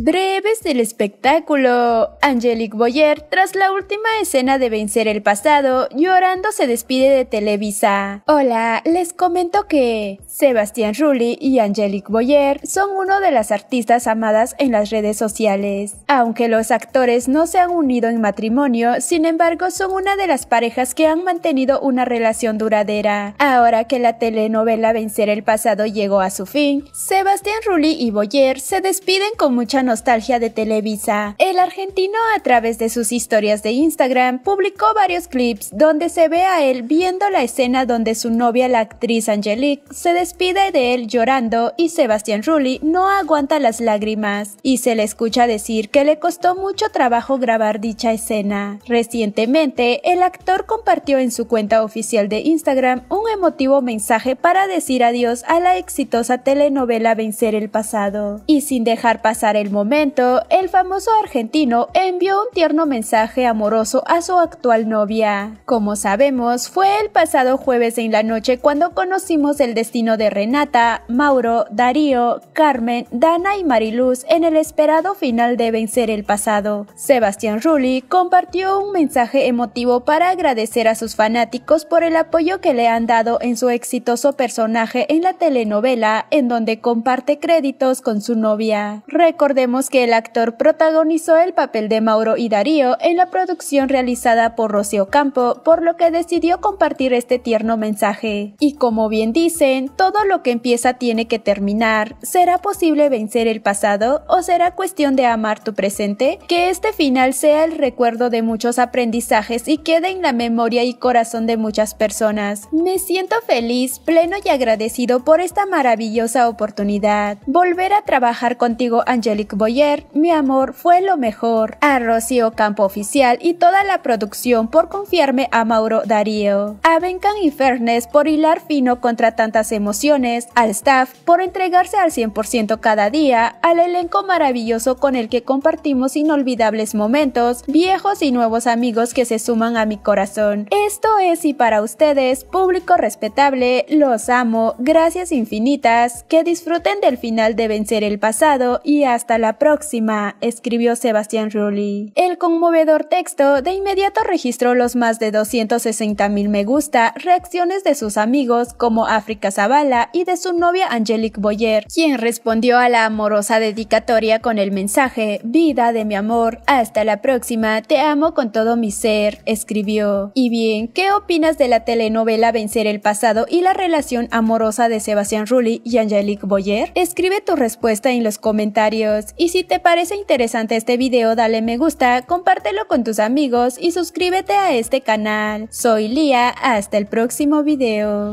Breves del espectáculo. Angelique Boyer, tras la última escena de vencer el pasado, llorando se despide de Televisa. Hola, les comento que Sebastián Rulli y Angelique Boyer son uno de las artistas amadas en las redes sociales. Aunque los actores no se han unido en matrimonio, sin embargo son una de las parejas que han mantenido una relación duradera. Ahora que la telenovela Vencer el pasado llegó a su fin, Sebastián Rulli y Boyer se despiden con mucha nostalgia de Televisa. El argentino a través de sus historias de Instagram publicó varios clips donde se ve a él viendo la escena donde su novia, la actriz Angelique, se despide de él llorando y Sebastián Rulli no aguanta las lágrimas y se le escucha decir que le costó mucho trabajo grabar dicha escena. Recientemente, el actor compartió en su cuenta oficial de Instagram un emotivo mensaje para decir adiós a la exitosa telenovela Vencer el pasado y sin dejar pasar el momento, el famoso argentino envió un tierno mensaje amoroso a su actual novia. Como sabemos, fue el pasado jueves en la noche cuando conocimos el destino de Renata, Mauro, Darío, Carmen, Dana y Mariluz en el esperado final de vencer el pasado. Sebastián Rulli compartió un mensaje emotivo para agradecer a sus fanáticos por el apoyo que le han dado en su exitoso personaje en la telenovela, en donde comparte créditos con su novia. Recordemos que el actor protagonizó el papel de Mauro y Darío en la producción realizada por Rocío Campo, por lo que decidió compartir este tierno mensaje. Y como bien dicen, todo lo que empieza tiene que terminar. ¿Será posible vencer el pasado o será cuestión de amar tu presente? Que este final sea el recuerdo de muchos aprendizajes y quede en la memoria y corazón de muchas personas. Me siento feliz, pleno y agradecido por esta maravillosa oportunidad. Volver a trabajar contigo, Angelique Boyer, Mi amor fue lo mejor, a Rocío Campo Oficial y toda la producción por confiarme a Mauro Darío, a Benkan y Fernes por hilar fino contra tantas emociones, al staff por entregarse al 100% cada día, al elenco maravilloso con el que compartimos inolvidables momentos, viejos y nuevos amigos que se suman a mi corazón. Esto es y para ustedes, público respetable, los amo, gracias infinitas, que disfruten del final de vencer el pasado y hasta la próxima, escribió Sebastián Rulli. El conmovedor texto de inmediato registró los más de 260 mil me gusta, reacciones de sus amigos como África Zavala y de su novia Angélique Boyer, quien respondió a la amorosa dedicatoria con el mensaje Vida de mi amor, hasta la próxima, te amo con todo mi ser, escribió. Y bien, ¿qué opinas de la telenovela Vencer el pasado y la relación amorosa de Sebastián Rulli y Angélique Boyer? Escribe tu respuesta en los comentarios y si te parece interesante este video dale me gusta, compártelo con tus amigos y suscríbete a este canal. Soy Lía, hasta el próximo video.